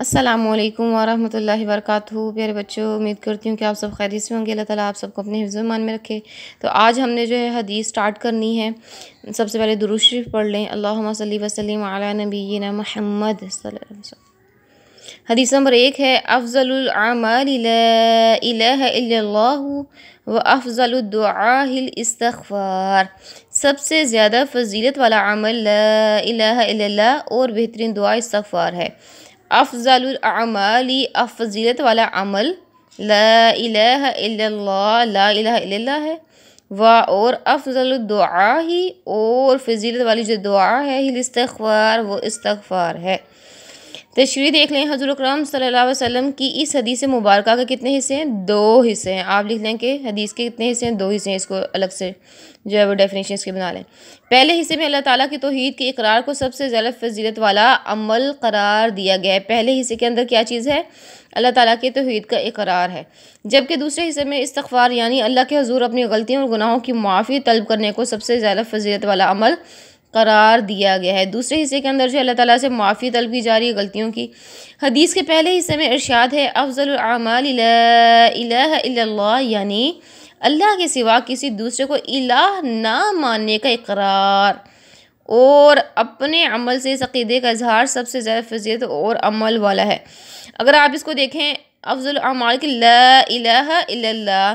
السلام علیکم ورحمۃ اللہ وبرکاتہ پیارے بچوں امید کرتی ہوں کہ آپ سب خیریت سے ہوں گے اللہ تعالیٰ آپ سب کو اپنے حفظ و مان میں رکھے تو آج ہم نے جو ہے حدیث سٹارٹ کرنی ہے سب سے پہلے شریف پڑھ لیں اللہم صلی وسلم محمد صلی اللہ محمد وسلم حدیث نمبر ایک ہے افضل العمال لا الہ الا اللہ و افضل الاستغفار سب سے زیادہ فضیلت والا عمل لا الہ الا اللہ اور بہترین دعا استغفار ہے افضل العمال افضیلت والا عمل لا لا الہ الہ الا الا اللہ اللہ ہے و اور افضل الدعا ہی اور فضیلت والی جو دعا ہے ہی استغفار وہ استغفار ہے تشریح دیکھ لیں حضور اکرم صلی اللہ علیہ وسلم کی اس حدیث مبارکہ کے کتنے حصے ہیں دو حصے ہیں آپ لکھ لیں کہ حدیث کے کتنے حصے ہیں دو حصے ہیں اس کو الگ سے جو ہے وہ ڈیفینیشن اس کے بنا لیں پہلے حصے میں اللہ تعالیٰ کی توحید کے اقرار کو سب سے زیادہ فضیلت والا عمل قرار دیا گیا ہے پہلے حصے کے اندر کیا چیز ہے اللہ تعالیٰ کی توحید کا اقرار ہے جبکہ دوسرے حصے میں استغفار یعنی اللہ کے حضور اپنی غلطیوں اور گناہوں کی معافی طلب کرنے کو سب سے زیادہ فضیلت والا عمل قرار دیا گیا ہے دوسرے حصے کے اندر جو اللہ تعالیٰ سے معافی طلب جا رہی ہے غلطیوں کی حدیث کے پہلے حصے میں ارشاد ہے افضل العمال الہ الا اللہ یعنی اللہ کے سوا کسی دوسرے کو الہ نہ ماننے کا اقرار اور اپنے عمل سے عقیدے کا اظہار سب سے زیادہ فضیت اور عمل والا ہے اگر آپ اس کو دیکھیں افضل العمال کی لا الہ الا اللہ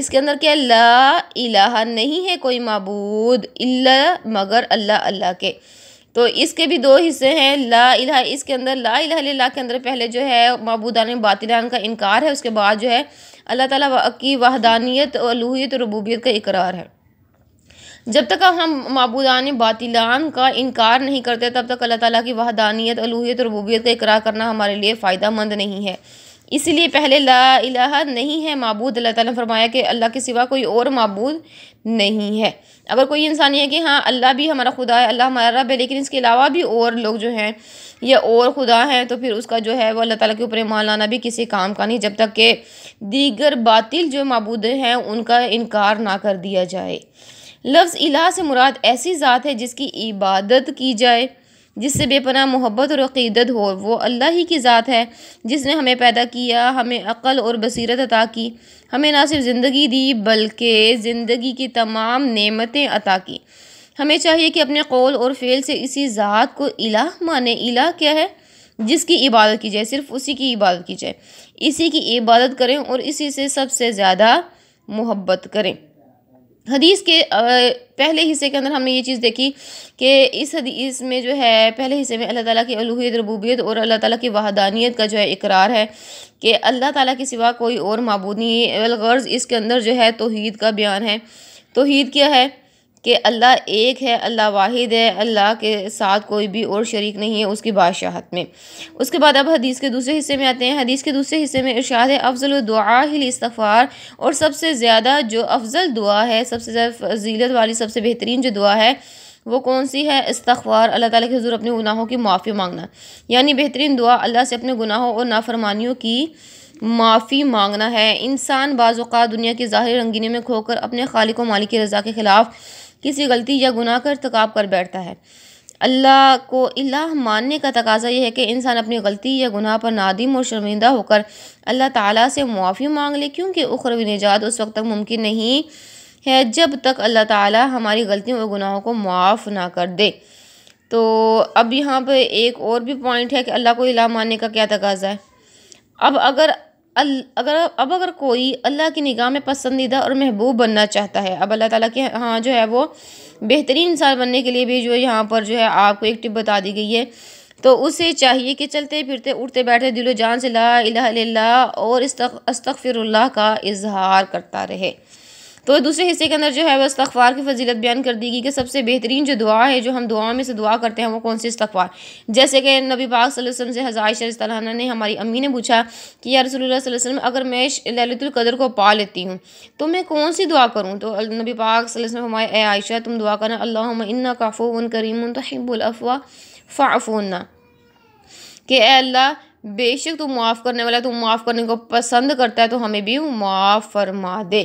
اس کے اندر کیا لا الہ نہیں ہے کوئی معبود اللہ مگر اللہ اللہ کے تو اس کے بھی دو حصے ہیں لا الہ اس کے اندر لا الہ اللہ کے اندر پہلے جو ہے معبودان باطلان کا انکار ہے اس کے بعد جو ہے اللہ تعالیٰ کی وحدانیت الوحیت و ربوبیت کا اقرار ہے جب تک ہم معبودان باطلان کا انکار نہیں کرتے تب تک اللہ تعالیٰ کی وحدانیت الوحیت و ربوبیت کا اقرار کرنا ہمارے لیے فائدہ مند نہیں ہے اسی لیے پہلے لا الہ نہیں ہے معبود اللہ تعالیٰ نے فرمایا کہ اللہ کے سوا کوئی اور معبود نہیں ہے اگر کوئی انسان یہ ہے کہ ہاں اللہ بھی ہمارا خدا ہے اللہ ہمارا رب ہے لیکن اس کے علاوہ بھی اور لوگ جو ہیں یا اور خدا ہیں تو پھر اس کا جو ہے وہ اللہ تعالیٰ کے اوپر ایمان لانا بھی کسی کام کا نہیں جب تک کہ دیگر باطل جو معبود ہیں ان کا انکار نہ کر دیا جائے لفظ الہ سے مراد ایسی ذات ہے جس کی عبادت کی جائے جس سے بے پناہ محبت اور عقیدت ہو وہ اللہ ہی کی ذات ہے جس نے ہمیں پیدا کیا ہمیں عقل اور بصیرت عطا کی ہمیں نہ صرف زندگی دی بلکہ زندگی کی تمام نعمتیں عطا کی ہمیں چاہیے کہ اپنے قول اور فعل سے اسی ذات کو الہ مانے الہ کیا ہے جس کی عبادت کی جائے صرف اسی کی عبادت کی جائے اسی کی عبادت کریں اور اسی سے سب سے زیادہ محبت کریں حدیث کے پہلے حصے کے اندر ہم نے یہ چیز دیکھی کہ اس حدیث میں جو ہے پہلے حصے میں اللہ تعالیٰ کی الوحیت ربوبیت اور اللہ تعالیٰ کی وحدانیت کا جو ہے اقرار ہے کہ اللہ تعالیٰ کے سوا کوئی اور معبود نہیں الغرض اس کے اندر جو ہے توحید کا بیان ہے توحید کیا ہے کہ اللہ ایک ہے اللہ واحد ہے اللہ کے ساتھ کوئی بھی اور شریک نہیں ہے اس کی بادشاہت میں اس کے بعد اب حدیث کے دوسرے حصے میں آتے ہیں حدیث کے دوسرے حصے میں ارشاد ہے افضل و دعا ہیل استفار اور سب سے زیادہ جو افضل دعا ہے سب سے زیادہ فضیلت والی سب سے بہترین جو دعا ہے وہ کون سی ہے استغفار اللہ تعالیٰ کے حضور اپنے گناہوں کی معافی مانگنا یعنی بہترین دعا اللہ سے اپنے گناہوں اور نافرمانیوں کی معافی مانگنا ہے انسان بعض اوقات دنیا کی ظاہر رنگینی میں کھو کر اپنے خالق و مالک رضا کے خلاف کسی غلطی یا گناہ کا ارتکاب کر بیٹھتا ہے اللہ کو اللہ ماننے کا تقاضا یہ ہے کہ انسان اپنی غلطی یا گناہ پر نادم اور شرمندہ ہو کر اللہ تعالیٰ سے معافی مانگ لے کیونکہ اخروی نجات اس وقت تک ممکن نہیں ہے جب تک اللہ تعالیٰ ہماری غلطیوں اور گناہوں کو معاف نہ کر دے تو اب یہاں پہ ایک اور بھی پوائنٹ ہے کہ اللہ کو اللہ ماننے کا کیا تقاضا ہے اب اگر اگر اب اگر کوئی اللہ کی نگاہ میں پسندیدہ اور محبوب بننا چاہتا ہے اب اللہ تعالیٰ کے ہاں جو ہے وہ بہترین انسان بننے کے لیے بھی جو یہاں پر جو ہے آپ کو ایک ٹپ بتا دی گئی ہے تو اسے چاہیے کہ چلتے پھرتے اٹھتے بیٹھے دل و جان سے لا الہ الا اللہ اور استغفر اللہ کا اظہار کرتا رہے تو دوسرے حصے کے اندر جو ہے وہ استغفار کی فضیلت بیان کر دی گئی کہ سب سے بہترین جو دعا ہے جو ہم دعاؤں میں سے دعا کرتے ہیں وہ کون سی استغفار جیسے کہ نبی پاک صلی اللہ علیہ وسلم سے حضائش علیہ اللہ نے ہماری امی نے پوچھا کہ یا رسول اللہ صلی اللہ علیہ وسلم اگر میں القدر کو پا لیتی ہوں تو میں کون سی دعا کروں تو نبی پاک صلی اللہ علیہ وسلم ہمارے اے عائشہ تم دعا کرنا اللہ عمّّاف ون کریم تحب الافوا فافون کہ اے اللہ بے شک تو معاف کرنے والا تو معاف کرنے کو پسند کرتا ہے تو ہمیں بھی معاف فرما دے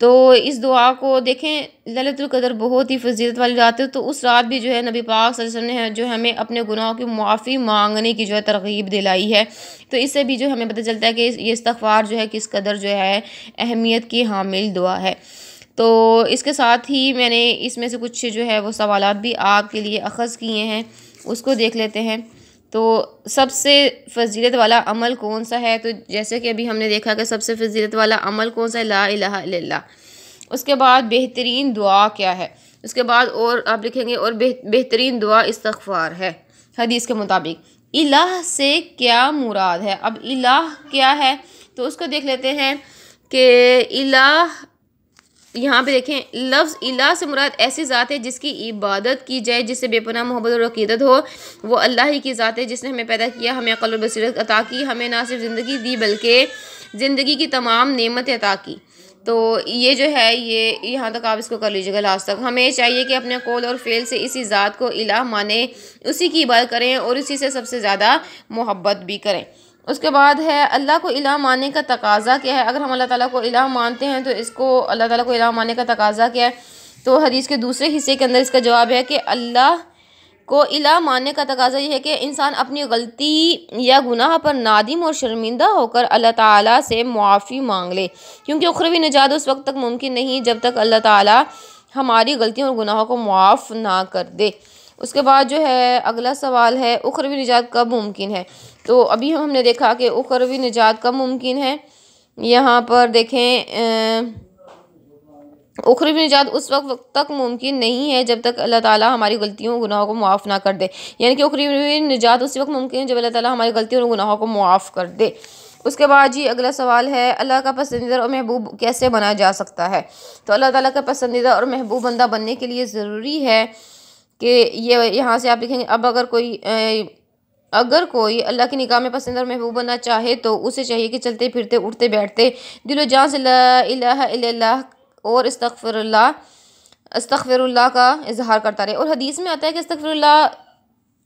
تو اس دعا کو دیکھیں للت القدر بہت ہی فضیلت والی رات ہے تو اس رات بھی جو ہے نبی پاک صلی اللہ علیہ وسلم نے جو ہمیں اپنے گناہوں کی معافی مانگنے کی جو ہے ترغیب دلائی ہے تو اس سے بھی جو ہمیں پتہ چلتا ہے کہ یہ استغفار جو ہے کس قدر جو ہے اہمیت کی حامل دعا ہے تو اس کے ساتھ ہی میں نے اس میں سے کچھ جو ہے وہ سوالات بھی آپ کے لیے اخذ کیے ہیں اس کو دیکھ لیتے ہیں تو سب سے فضیلت والا عمل کون سا ہے تو جیسے کہ ابھی ہم نے دیکھا کہ سب سے فضیلت والا عمل کون سا ہے لا الہ الا اللہ اس کے بعد بہترین دعا کیا ہے اس کے بعد اور آپ لکھیں گے اور بہترین دعا استغفار ہے حدیث کے مطابق الہ سے کیا مراد ہے اب الہ کیا ہے تو اس کو دیکھ لیتے ہیں کہ الہ یہاں پہ دیکھیں لفظ الہ سے مراد ایسی ذات ہے جس کی عبادت کی جائے جس سے بے پناہ محبت اور عقیدت ہو وہ اللہ ہی کی ذات ہے جس نے ہمیں پیدا کیا ہمیں عقل و بصیرت عطا کی ہمیں نہ صرف زندگی دی بلکہ زندگی کی تمام نعمتیں عطا کی تو یہ جو ہے یہ یہاں تک آپ اس کو کر لیجیے گا لاسٹ تک ہمیں چاہیے کہ اپنے قول اور فعل سے اسی ذات کو الہ مانیں اسی کی عبادت کریں اور اسی سے سب سے زیادہ محبت بھی کریں اس کے بعد ہے اللہ کو الہ ماننے کا تقاضا کیا ہے اگر ہم اللہ تعالیٰ کو الہ مانتے ہیں تو اس کو اللہ تعالیٰ کو الہ ماننے کا تقاضہ کیا ہے تو حدیث کے دوسرے حصے کے اندر اس کا جواب ہے کہ اللہ کو الہ ماننے کا تقاضہ یہ ہے کہ انسان اپنی غلطی یا گناہ پر نادم اور شرمندہ ہو کر اللہ تعالیٰ سے معافی مانگ لے کیونکہ اخروی نجات اس وقت تک ممکن نہیں جب تک اللہ تعالیٰ ہماری غلطیوں اور گناہوں کو معاف نہ کر دے اس کے بعد جو ہے اگلا سوال ہے اخروی نجات کب ممکن ہے تو ابھی ہم نے دیکھا کہ اخروی نجات کب ممکن ہے یہاں پر دیکھیں اخروی نجات اس وقت تک ممکن نہیں ہے جب تک اللہ تعالیٰ ہماری غلطیوں اور گناہوں کو معاف نہ کر دے یعنی کہ اخروی نجات اسی وقت ممکن ہے جب اللہ تعالیٰ ہماری غلطیوں اور گناہوں کو معاف کر دے اس کے بعد جی اگلا سوال ہے اللہ کا پسندیدہ اور محبوب کیسے بنا جا سکتا ہے تو اللہ تعالیٰ کا پسندیدہ اور محبوب بندہ بننے کے لیے ضروری ہے کہ یہاں سے آپ لکھیں گے اب اگر کوئی اگر کوئی اللہ کی نگاہ میں پسند اور محبوب بننا چاہے تو اسے چاہیے کہ چلتے پھرتے اٹھتے بیٹھتے دل و جان سے لا الہ الا اللہ اور استغفر اللہ استغفر اللہ کا اظہار کرتا رہے اور حدیث میں آتا ہے کہ استغفر اللہ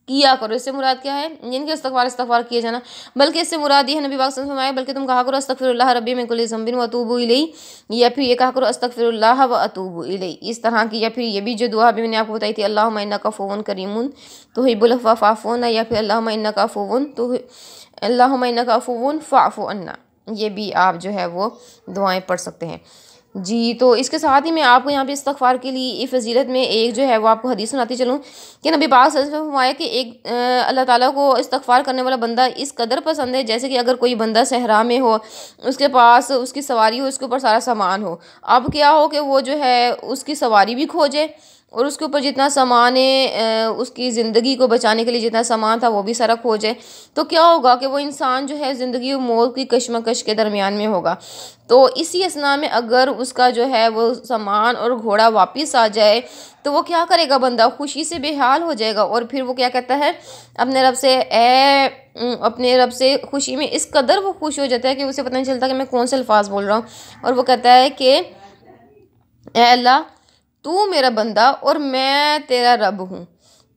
کیا کرو اس سے مراد کیا ہے جن یعنی کے استغفار استغفار کیا جانا بلکہ اس سے مراد یہ ہے نبی وغیرہ فرمایا بلکہ تم کہا کرو استغفر اللہ ربی میں کل الظمن و اطوب الی یا پھر یہ کہا کرو استغفر اللہ و اطوب ولی اس طرح کی یا پھر یہ بھی جو دعا بھی میں نے آپ کو بتائی تھی اللہ عمّّہ کا فون کریمن تو ہی بلفا فافون یا پھر اللّہ کا فون تو اللہ کا فون فاف و انا یہ بھی آپ جو ہے وہ دعائیں پڑھ سکتے ہیں جی تو اس کے ساتھ ہی میں آپ کو یہاں پہ استغفار کے لیے یہ میں ایک جو ہے وہ آپ کو حدیث سناتی چلوں کہ نبی پاک صلی اللہ وسلم فرمایا کہ ایک اللہ تعالیٰ کو استغفار کرنے والا بندہ اس قدر پسند ہے جیسے کہ اگر کوئی بندہ صحرا میں ہو اس کے پاس اس کی سواری ہو اس کے اوپر سارا سامان ہو اب کیا ہو کہ وہ جو ہے اس کی سواری بھی کھو جائے اور اس کے اوپر جتنا سامان ہے اس کی زندگی کو بچانے کے لیے جتنا سامان تھا وہ بھی سرک ہو جائے تو کیا ہوگا کہ وہ انسان جو ہے زندگی اور موت کی کشمکش کے درمیان میں ہوگا تو اسی اسنا میں اگر اس کا جو ہے وہ سامان اور گھوڑا واپس آ جائے تو وہ کیا کرے گا بندہ خوشی سے بے حال ہو جائے گا اور پھر وہ کیا کہتا ہے اپنے رب سے اے اپنے رب سے خوشی میں اس قدر وہ خوش ہو جاتا ہے کہ اسے پتہ نہیں چلتا کہ میں کون سے الفاظ بول رہا ہوں اور وہ کہتا ہے کہ اے اللہ تو میرا بندہ اور میں تیرا رب ہوں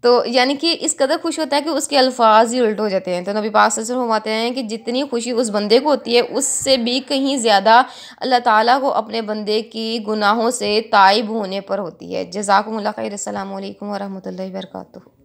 تو یعنی کہ اس قدر خوش ہوتا ہے کہ اس کے الفاظ ہی الٹ ہو جاتے ہیں تو نبی پاک صلی اللہ علیہ وسلم ہواتے ہیں کہ جتنی خوشی اس بندے کو ہوتی ہے اس سے بھی کہیں زیادہ اللہ تعالیٰ کو اپنے بندے کی گناہوں سے تائب ہونے پر ہوتی ہے جزاکم اللہ خیر السلام علیکم ورحمۃ اللہ وبرکاتہ